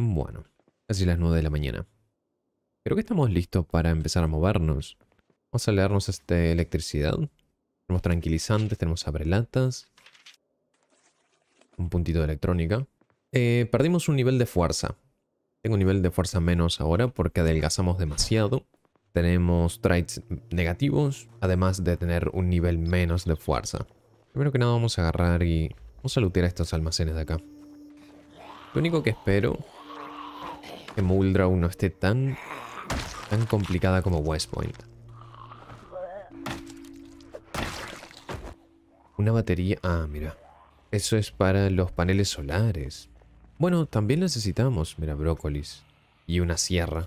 Bueno, casi las 9 de la mañana. Creo que estamos listos para empezar a movernos. Vamos a leernos esta electricidad. Tenemos tranquilizantes, tenemos abrelatas. Un puntito de electrónica. Eh, perdimos un nivel de fuerza. Tengo un nivel de fuerza menos ahora porque adelgazamos demasiado. Tenemos traits negativos, además de tener un nivel menos de fuerza. Primero que nada vamos a agarrar y vamos a lootear estos almacenes de acá. Lo único que espero que no esté tan, tan complicada como West Point. Una batería... Ah, mira. Eso es para los paneles solares. Bueno, también necesitamos, mira, brócolis. Y una sierra.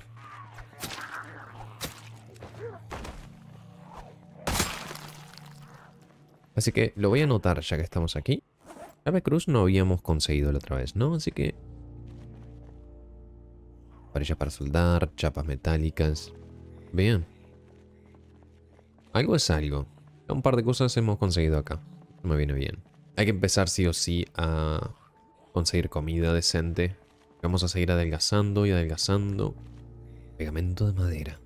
Así que lo voy a anotar ya que estamos aquí. La cruz no habíamos conseguido la otra vez, ¿no? Así que ella para soldar, chapas metálicas. Bien. Algo es algo. Un par de cosas hemos conseguido acá. Me viene bien. Hay que empezar sí o sí a conseguir comida decente. Vamos a seguir adelgazando y adelgazando. Pegamento de madera.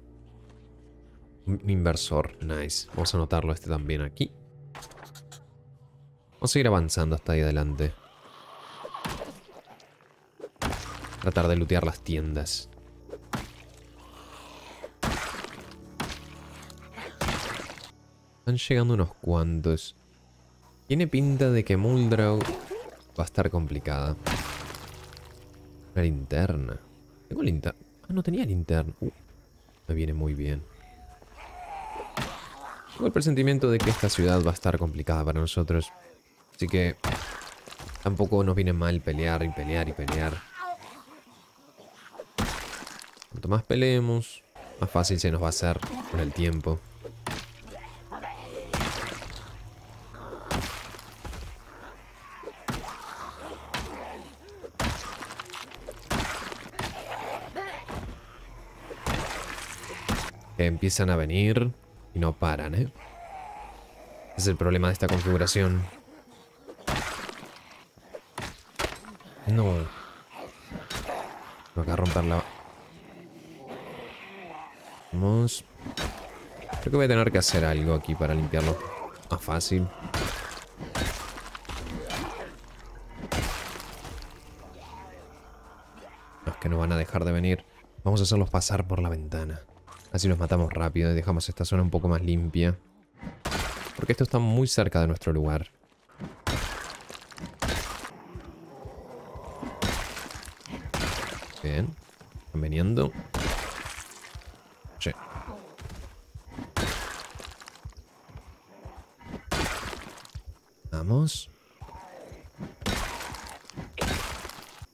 Un inversor, nice. Vamos a anotarlo este también aquí. Vamos a seguir avanzando hasta ahí adelante. Tratar de lutear las tiendas. Están llegando unos cuantos. Tiene pinta de que Muldrow va a estar complicada. Una linterna. Tengo linterna. Ah, no tenía linterna. Uh, me viene muy bien. Tengo el presentimiento de que esta ciudad va a estar complicada para nosotros. Así que tampoco nos viene mal pelear y pelear y pelear. Cuanto más peleemos, más fácil se nos va a hacer con el tiempo. empiezan a venir y no paran, ¿eh? Es el problema de esta configuración. No. a romper la Creo que voy a tener que hacer algo aquí para limpiarlo. Más fácil. los es que no van a dejar de venir. Vamos a hacerlos pasar por la ventana. Así los matamos rápido y dejamos esta zona un poco más limpia. Porque esto está muy cerca de nuestro lugar. Bien. Están veniendo.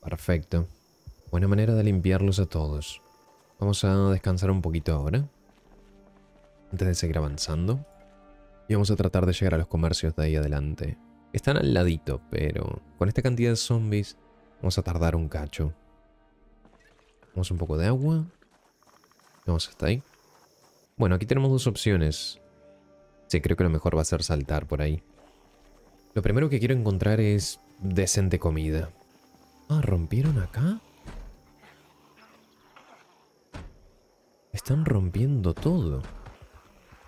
Perfecto. Buena manera de limpiarlos a todos. Vamos a descansar un poquito ahora. Antes de seguir avanzando. Y vamos a tratar de llegar a los comercios de ahí adelante. Están al ladito, pero con esta cantidad de zombies vamos a tardar un cacho. Vamos un poco de agua. Vamos hasta ahí. Bueno, aquí tenemos dos opciones. Sí, creo que lo mejor va a ser saltar por ahí. Lo primero que quiero encontrar es decente comida. Ah, ¿rompieron acá? Están rompiendo todo.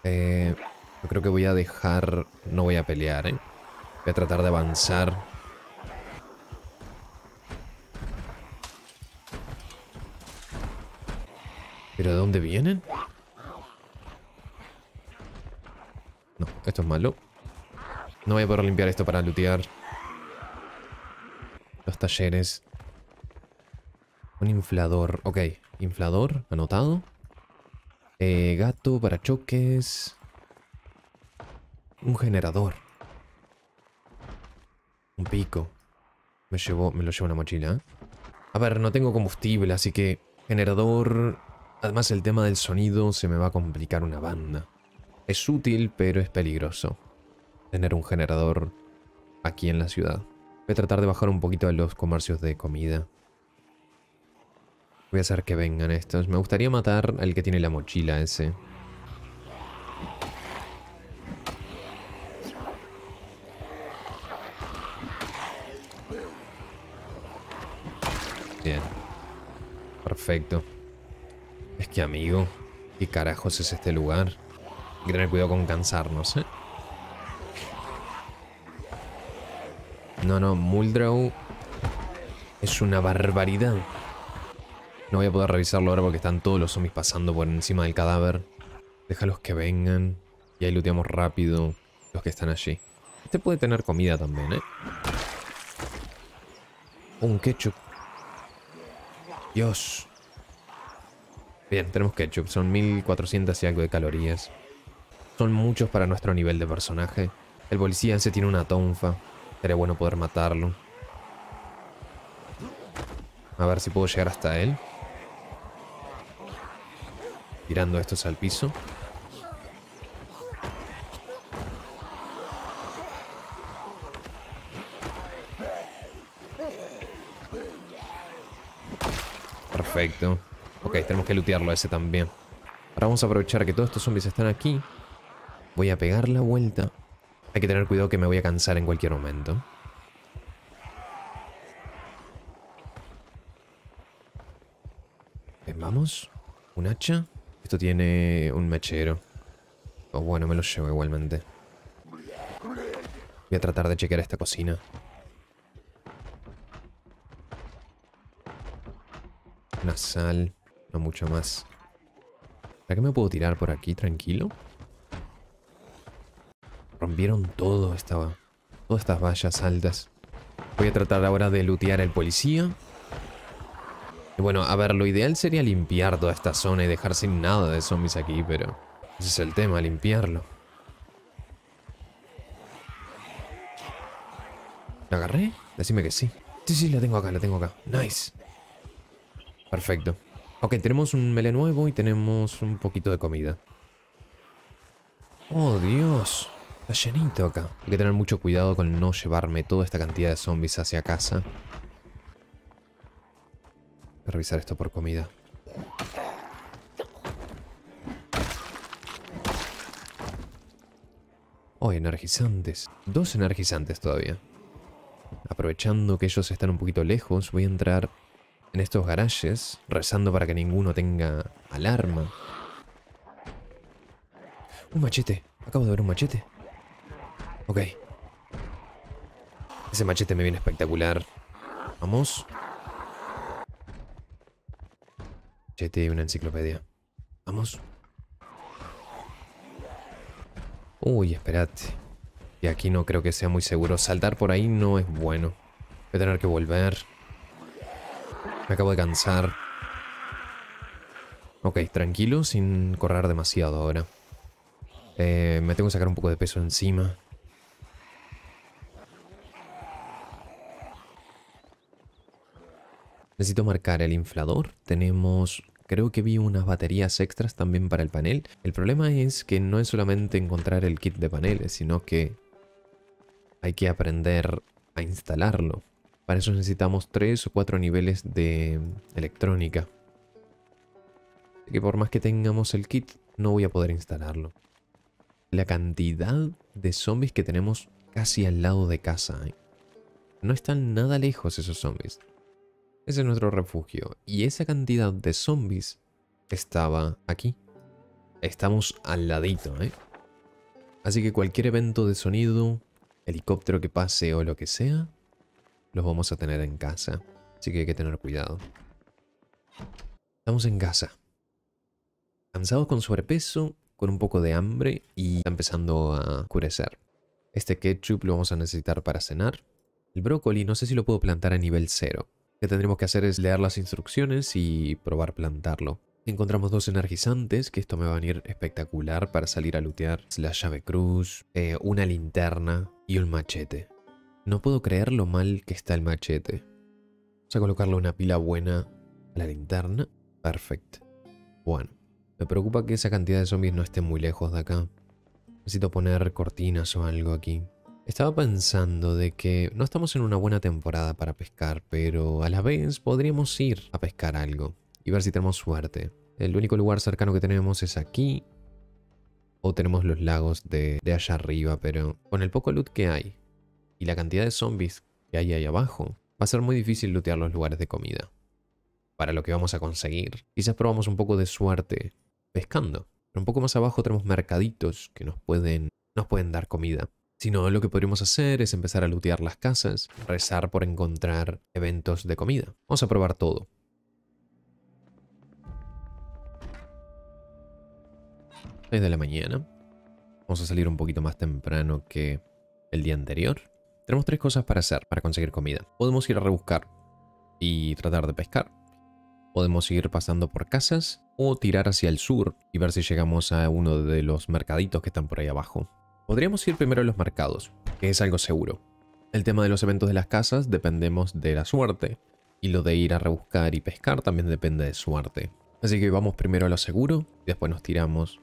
Eh, yo creo que voy a dejar... No voy a pelear, ¿eh? Voy a tratar de avanzar. ¿Pero de dónde vienen? No, esto es malo. No voy a poder limpiar esto para lootear. Los talleres. Un inflador. Ok, inflador, anotado. Eh, gato para choques. Un generador. Un pico. Me, llevo, me lo llevo en la mochila. A ver, no tengo combustible, así que generador... Además el tema del sonido se me va a complicar una banda. Es útil, pero es peligroso tener un generador aquí en la ciudad. Voy a tratar de bajar un poquito a los comercios de comida. Voy a hacer que vengan estos. Me gustaría matar al que tiene la mochila ese. Bien. Perfecto. Es que amigo, ¿qué carajos es este lugar? Hay que tener cuidado con cansarnos, ¿eh? No, no, Muldrow es una barbaridad. No voy a poder revisarlo ahora porque están todos los zombies pasando por encima del cadáver. Déjalos que vengan y ahí looteamos rápido los que están allí. Este puede tener comida también, ¿eh? Un ketchup. Dios. Bien, tenemos ketchup. Son 1400 y algo de calorías. Son muchos para nuestro nivel de personaje. El policía se tiene una tonfa. Sería bueno poder matarlo. A ver si puedo llegar hasta él. Tirando estos al piso. Perfecto. Ok, tenemos que lootearlo ese también. Ahora vamos a aprovechar que todos estos zombies están aquí. Voy a pegar la vuelta hay que tener cuidado que me voy a cansar en cualquier momento. Eh, vamos. ¿Un hacha? Esto tiene un mechero. O bueno, me lo llevo igualmente. Voy a tratar de chequear esta cocina. Una sal. No mucho más. ¿Para qué me puedo tirar por aquí tranquilo? Rompieron todo Estaba todas estas vallas altas. Voy a tratar ahora de lootear al policía. bueno, a ver, lo ideal sería limpiar toda esta zona y dejar sin nada de zombies aquí, pero... Ese es el tema, limpiarlo. ¿La agarré? Decime que sí. Sí, sí, la tengo acá, la tengo acá. Nice. Perfecto. Ok, tenemos un mele nuevo y tenemos un poquito de comida. ¡Oh, Dios! Está llenito acá. Hay que tener mucho cuidado con no llevarme toda esta cantidad de zombies hacia casa. Voy a revisar esto por comida. Oh, energizantes. Dos energizantes todavía. Aprovechando que ellos están un poquito lejos, voy a entrar en estos garajes, rezando para que ninguno tenga alarma. Un machete. Acabo de ver un machete. Ok. Ese machete me viene espectacular. Vamos. Machete y una enciclopedia. Vamos. Uy, esperate. Y aquí no creo que sea muy seguro. Saltar por ahí no es bueno. Voy a tener que volver. Me acabo de cansar. Ok, tranquilo, sin correr demasiado ahora. Eh, me tengo que sacar un poco de peso encima. Necesito marcar el inflador. Tenemos Creo que vi unas baterías extras también para el panel. El problema es que no es solamente encontrar el kit de paneles, sino que hay que aprender a instalarlo. Para eso necesitamos 3 o 4 niveles de electrónica. Así que por más que tengamos el kit, no voy a poder instalarlo. La cantidad de zombies que tenemos casi al lado de casa. ¿eh? No están nada lejos esos zombies. Ese es nuestro refugio. Y esa cantidad de zombies estaba aquí. Estamos al ladito, ¿eh? Así que cualquier evento de sonido, helicóptero que pase o lo que sea, los vamos a tener en casa. Así que hay que tener cuidado. Estamos en casa. Cansados con sobrepeso, con un poco de hambre y está empezando a oscurecer. Este ketchup lo vamos a necesitar para cenar. El brócoli no sé si lo puedo plantar a nivel cero que tendremos que hacer es leer las instrucciones y probar plantarlo. Encontramos dos energizantes, que esto me va a venir espectacular para salir a lootear. La llave cruz, eh, una linterna y un machete. No puedo creer lo mal que está el machete. Vamos a colocarle una pila buena a la linterna. Perfecto. Bueno, me preocupa que esa cantidad de zombies no esté muy lejos de acá. Necesito poner cortinas o algo aquí. Estaba pensando de que no estamos en una buena temporada para pescar, pero a la vez podríamos ir a pescar algo y ver si tenemos suerte. El único lugar cercano que tenemos es aquí o tenemos los lagos de, allá arriba, pero con el poco loot que hay y la cantidad de zombies que hay ahí abajo, va a ser muy difícil lootear los lugares de comida. Para lo que vamos a conseguir, quizás probamos un poco de suerte pescando. Pero un poco más abajo tenemos mercaditos que nos pueden, nos pueden dar comida. Si no, lo que podríamos hacer es empezar a lootear las casas, rezar por encontrar eventos de comida. Vamos a probar todo. de la mañana. Vamos a salir un poquito más temprano que el día anterior. Tenemos tres cosas para hacer para conseguir comida. Podemos ir a rebuscar y tratar de pescar. Podemos ir pasando por casas o tirar hacia el sur y ver si llegamos a uno de los mercaditos que están por ahí abajo. Podríamos ir primero a los mercados, que es algo seguro. El tema de los eventos de las casas dependemos de la suerte, y lo de ir a rebuscar y pescar también depende de suerte. Así que vamos primero a lo seguro, y después nos tiramos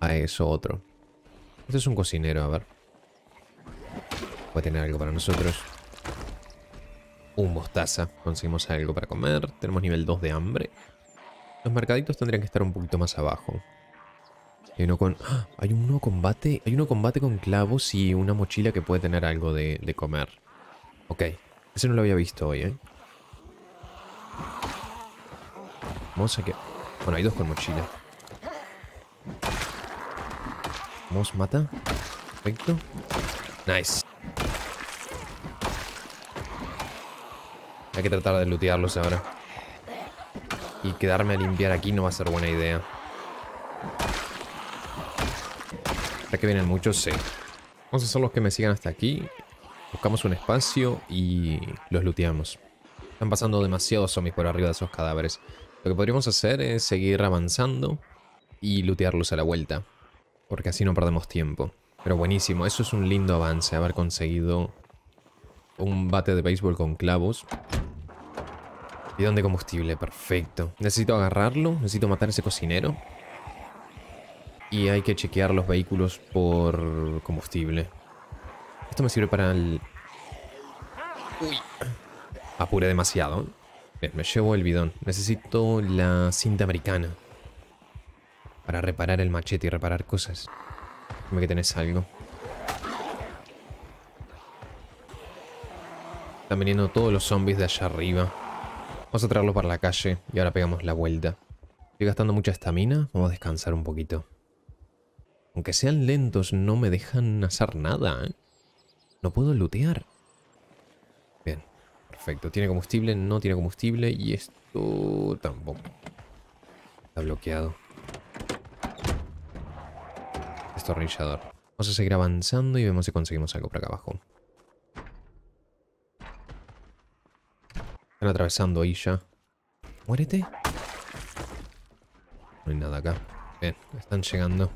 a eso otro. Este es un cocinero, a ver. Puede tener algo para nosotros. Un mostaza. Conseguimos algo para comer. Tenemos nivel 2 de hambre. Los mercaditos tendrían que estar un poquito más abajo. Hay uno con... ¡Ah! Hay uno combate... Hay uno combate con clavos y una mochila que puede tener algo de, comer. Ok. Ese no lo había visto hoy, ¿eh? Vamos a que... Bueno, hay dos con mochila. Vamos, mata. Perfecto. Nice. Hay que tratar de lootearlos ahora. Y quedarme a limpiar aquí no va a ser buena idea. Para que vienen muchos, sí. Vamos a ser los que me sigan hasta aquí. Buscamos un espacio y los luteamos. Están pasando demasiados zombies por arriba de esos cadáveres. Lo que podríamos hacer es seguir avanzando y lutearlos a la vuelta. Porque así no perdemos tiempo. Pero buenísimo, eso es un lindo avance, haber conseguido un bate de béisbol con clavos. ¿Y de combustible, perfecto. Necesito agarrarlo, necesito matar a ese cocinero. Y hay que chequear los vehículos por combustible. Esto me sirve para el... Uy. Apuré demasiado. Bien, me llevo el bidón. Necesito la cinta americana. Para reparar el machete y reparar cosas. Dime que tenés algo. Están viniendo todos los zombies de allá arriba. Vamos a traerlos para la calle y ahora pegamos la vuelta. Estoy gastando mucha estamina. Vamos a descansar un poquito. Aunque sean lentos, no me dejan hacer nada, ¿eh? No puedo lootear. Bien, perfecto. ¿Tiene combustible? No tiene combustible. Y esto tampoco. Está bloqueado. Estornillador. Vamos a seguir avanzando y vemos si conseguimos algo por acá abajo. Están atravesando ahí ya. Muérete. No hay nada acá. Bien, están llegando.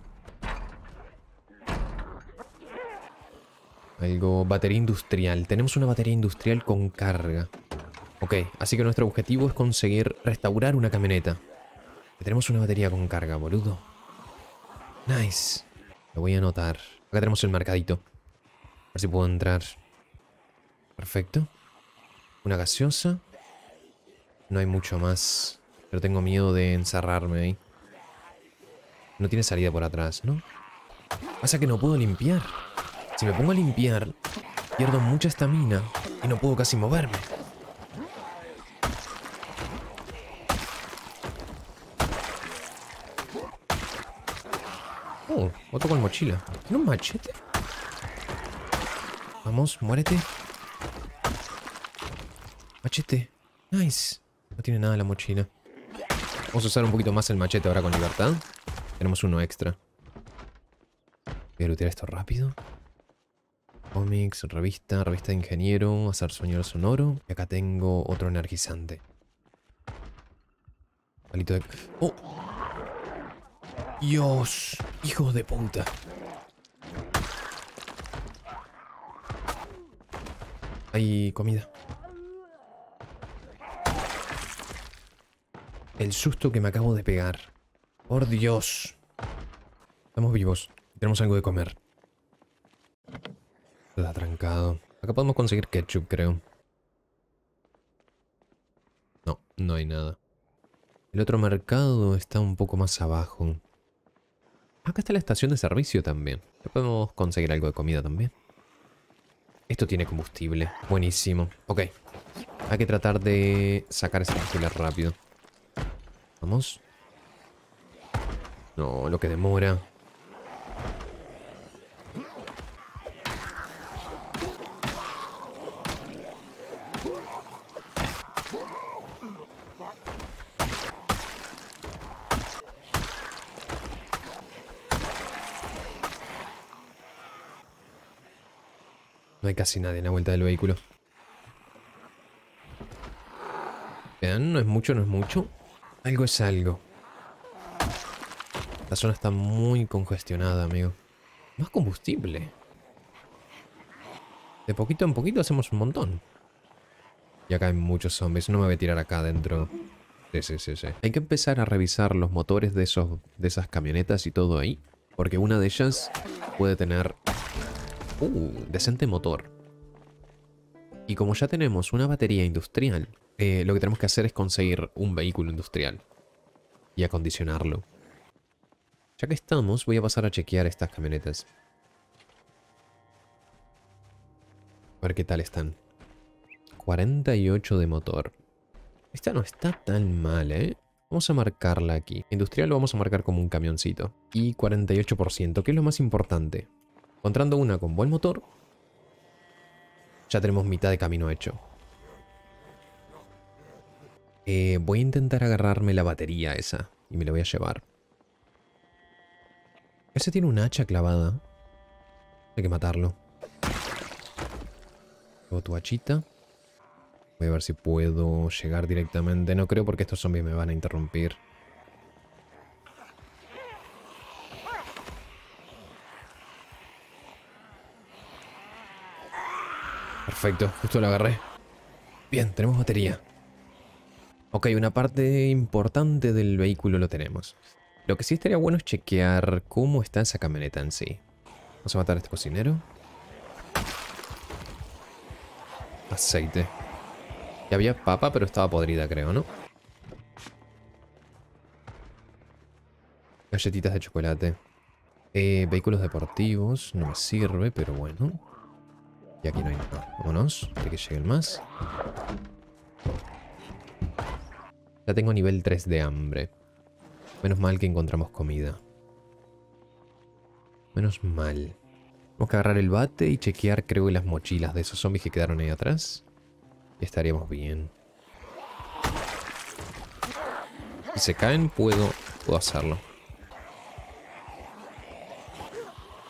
Algo, batería industrial. Tenemos una batería industrial con carga. Ok, así que nuestro objetivo es conseguir restaurar una camioneta. Tenemos una batería con carga, boludo. Nice. Lo voy a anotar. Acá tenemos el marcadito. A ver si puedo entrar. Perfecto. Una gaseosa. No hay mucho más. Pero tengo miedo de encerrarme ahí. No tiene salida por atrás, ¿no? Pasa que no puedo limpiar. Si me pongo a limpiar, pierdo mucha estamina y no puedo casi moverme. Oh, otro con mochila. ¿Tiene un machete? Vamos, muérete. Machete. Nice. No tiene nada la mochila. Vamos a usar un poquito más el machete ahora con libertad. Tenemos uno extra. Voy a lootear esto rápido. Comics, revista, revista de ingeniero, hacer sueño sonoro. Y acá tengo otro energizante. Palito de... ¡Oh! Dios, hijo de puta. Hay comida. El susto que me acabo de pegar. Por Dios. Estamos vivos. Tenemos algo de comer. La trancado. Acá podemos conseguir ketchup, creo. No, no hay nada. El otro mercado está un poco más abajo. Acá está la estación de servicio también. Podemos conseguir algo de comida también. Esto tiene combustible. Buenísimo. Ok. Hay que tratar de sacar ese combustible rápido. Vamos. No, lo que demora. casi nadie en la vuelta del vehículo. Vean, no es mucho, no es mucho. Algo es algo. La zona está muy congestionada, amigo. Más combustible. De poquito en poquito hacemos un montón. Y acá hay muchos zombies. No me voy a tirar acá adentro. Sí, sí, sí, sí. Hay que empezar a revisar los motores de, esos, de esas camionetas y todo ahí. Porque una de ellas puede tener Uh, decente motor. Y como ya tenemos una batería industrial, eh, lo que tenemos que hacer es conseguir un vehículo industrial. Y acondicionarlo. Ya que estamos, voy a pasar a chequear estas camionetas. A ver qué tal están. 48 de motor. Esta no está tan mal, ¿eh? Vamos a marcarla aquí. Industrial lo vamos a marcar como un camioncito. Y 48%, que es lo más importante. Encontrando una con buen motor, ya tenemos mitad de camino hecho. Eh, voy a intentar agarrarme la batería esa y me la voy a llevar. Ese tiene un hacha clavada. Hay que matarlo. O tu hachita. Voy a ver si puedo llegar directamente. No creo porque estos zombies me van a interrumpir. Perfecto, justo lo agarré. Bien, tenemos batería. Ok, una parte importante del vehículo lo tenemos. Lo que sí estaría bueno es chequear cómo está esa camioneta en sí. Vamos a matar a este cocinero. Aceite. Ya había papa, pero estaba podrida, creo, ¿no? Galletitas de chocolate. Eh, vehículos deportivos. No me sirve, pero bueno. Y aquí no hay nada. Vámonos, de que llegue el más. Ya tengo nivel 3 de hambre. Menos mal que encontramos comida. Menos mal. Tenemos que agarrar el bate y chequear, creo, las mochilas de esos zombies que quedaron ahí atrás. Y estaríamos bien. Si se caen, puedo, puedo hacerlo.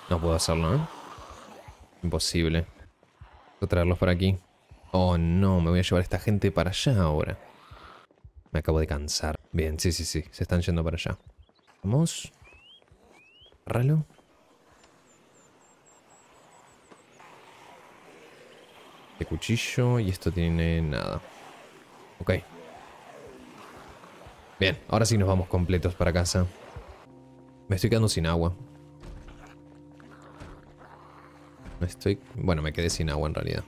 No puedo hacerlo, ¿eh? Imposible traerlos por aquí. Oh, no, me voy a llevar esta gente para allá ahora. Me acabo de cansar. Bien, sí, sí, sí. Se están yendo para allá. Vamos. Agárralo. Este cuchillo y esto tiene nada. Ok. Bien, ahora sí nos vamos completos para casa. Me estoy quedando sin agua. estoy... Bueno, me quedé sin agua en realidad.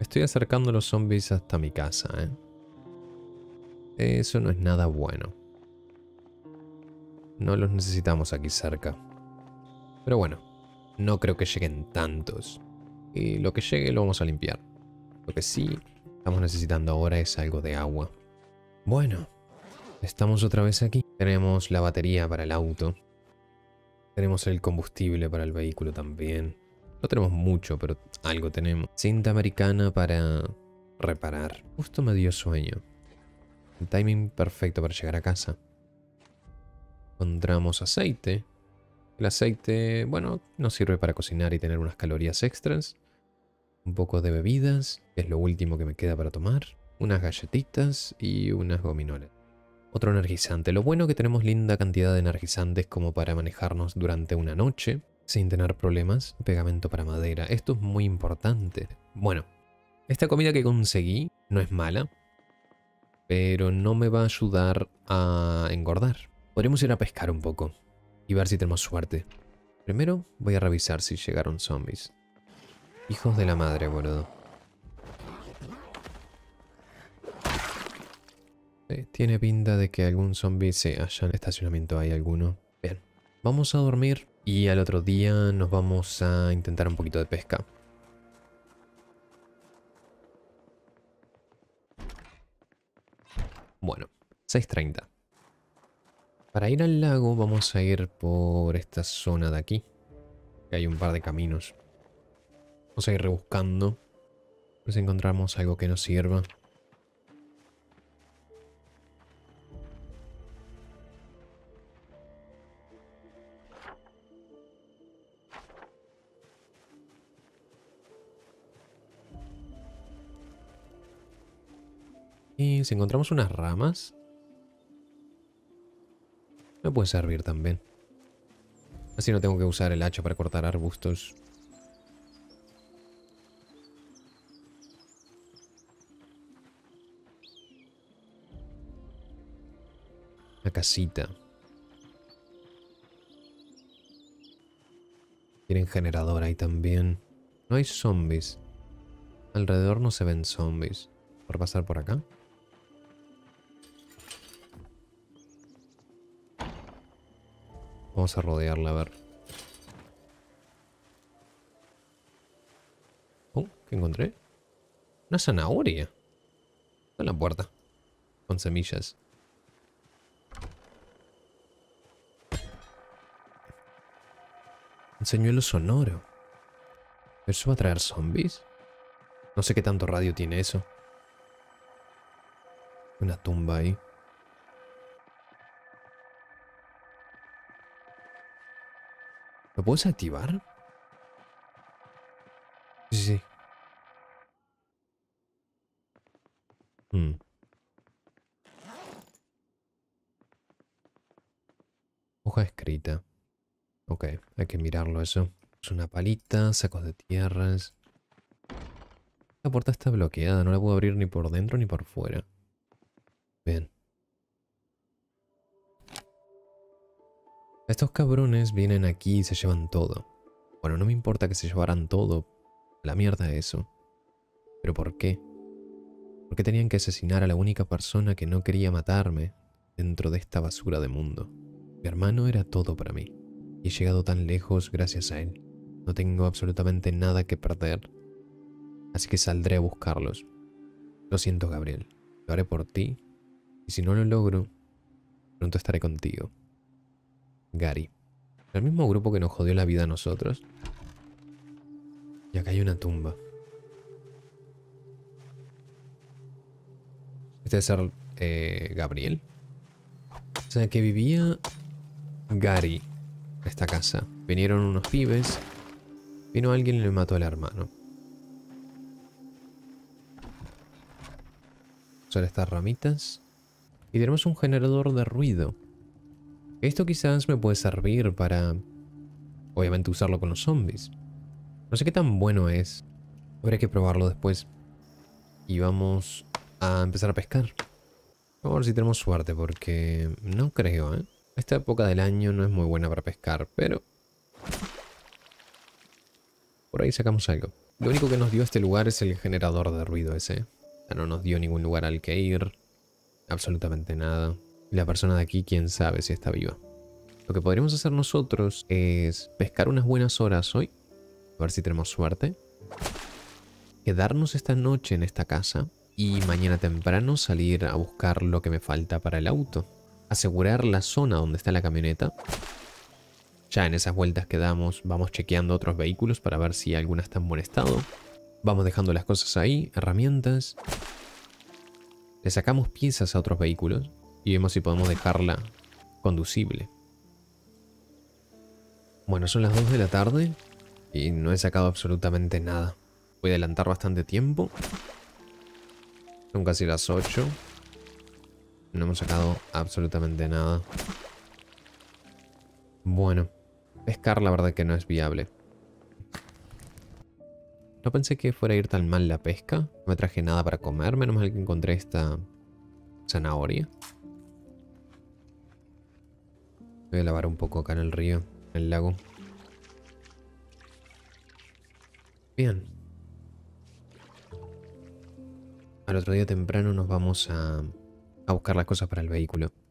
estoy acercando a los zombies hasta mi casa, ¿eh? Eso no es nada bueno. No los necesitamos aquí cerca. Pero bueno, no creo que lleguen tantos. Y lo que llegue lo vamos a limpiar. Lo que sí estamos necesitando ahora es algo de agua. Bueno, estamos otra vez aquí. Tenemos la batería para el auto. Tenemos el combustible para el vehículo también. No tenemos mucho, pero algo tenemos. Cinta americana para reparar. Justo me dio sueño. El timing perfecto para llegar a casa. Encontramos aceite. El aceite, bueno, nos sirve para cocinar y tener unas calorías extras. Un poco de bebidas, es lo último que me queda para tomar. Unas galletitas y unas gominolas otro energizante. Lo bueno que tenemos linda cantidad de energizantes como para manejarnos durante una noche sin tener problemas. Pegamento para madera. Esto es muy importante. Bueno, esta comida que conseguí no es mala, pero no me va a ayudar a engordar. Podríamos ir a pescar un poco y ver si tenemos suerte. Primero voy a revisar si llegaron zombies. Hijos de la madre, boludo. Eh, tiene pinta de que algún zombie se haya en el estacionamiento, hay alguno. Bien, vamos a dormir y al otro día nos vamos a intentar un poquito de pesca. Bueno, 6.30. Para ir al lago vamos a ir por esta zona de aquí. hay un par de caminos. Vamos a ir rebuscando. A ver si encontramos algo que nos sirva. Y si encontramos unas ramas... Me puede servir también. Así no tengo que usar el hacha para cortar arbustos. La casita. Tienen generador ahí también. No hay zombies. Alrededor no se ven zombies. Por pasar por acá. Vamos a rodearla, a ver. Oh, ¿qué encontré? Una zanahoria. Está en la puerta. Con semillas. Un señuelo sonoro. ¿Eso va a traer zombies? No sé qué tanto radio tiene eso. Una tumba ahí. ¿Lo puedes activar? Sí, sí. Mm. Hoja escrita. Ok, hay que mirarlo eso. Es una palita, sacos de tierras. La puerta está bloqueada, no la puedo abrir ni por dentro ni por fuera. Bien. Estos cabrones vienen aquí y se llevan todo. Bueno, no me importa que se llevaran todo. La mierda eso. ¿Pero por qué? ¿Por qué tenían que asesinar a la única persona que no quería matarme dentro de esta basura de mundo? Mi hermano era todo para mí. Y he llegado tan lejos gracias a él. No tengo absolutamente nada que perder. Así que saldré a buscarlos. Lo siento, Gabriel. Lo haré por ti. Y si no lo logro, pronto estaré contigo. Gary. El mismo grupo que nos jodió la vida a nosotros. Y acá hay una tumba. Este es ser eh, Gabriel. O sea, que vivía Gary En esta casa. Vinieron unos pibes. Vino alguien y le mató al hermano. Son estas ramitas. Y tenemos un generador de ruido. Esto quizás me puede servir para, obviamente, usarlo con los zombies. No sé qué tan bueno es. habría que probarlo después. Y vamos a empezar a pescar. Vamos a ver si tenemos suerte, porque no creo, ¿eh? Esta época del año no es muy buena para pescar, pero... Por ahí sacamos algo. Lo único que nos dio este lugar es el generador de ruido ese. Ya no nos dio ningún lugar al que ir. Absolutamente nada la persona de aquí, quién sabe si está viva. Lo que podríamos hacer nosotros es pescar unas buenas horas hoy. A ver si tenemos suerte. Quedarnos esta noche en esta casa. Y mañana temprano salir a buscar lo que me falta para el auto. Asegurar la zona donde está la camioneta. Ya en esas vueltas que damos vamos chequeando otros vehículos para ver si alguna está en buen estado. Vamos dejando las cosas ahí, herramientas. Le sacamos piezas a otros vehículos y vemos si podemos dejarla conducible. Bueno, son las 2 de la tarde y no he sacado absolutamente nada. Voy a adelantar bastante tiempo. Son casi las 8. No hemos sacado absolutamente nada. Bueno, pescar la verdad que no es viable. No pensé que fuera a ir tan mal la pesca. No me traje nada para comer, menos mal que encontré esta zanahoria. Voy a lavar un poco acá en el río, en el lago. Bien. Al otro día temprano nos vamos a, a buscar las cosas para el vehículo.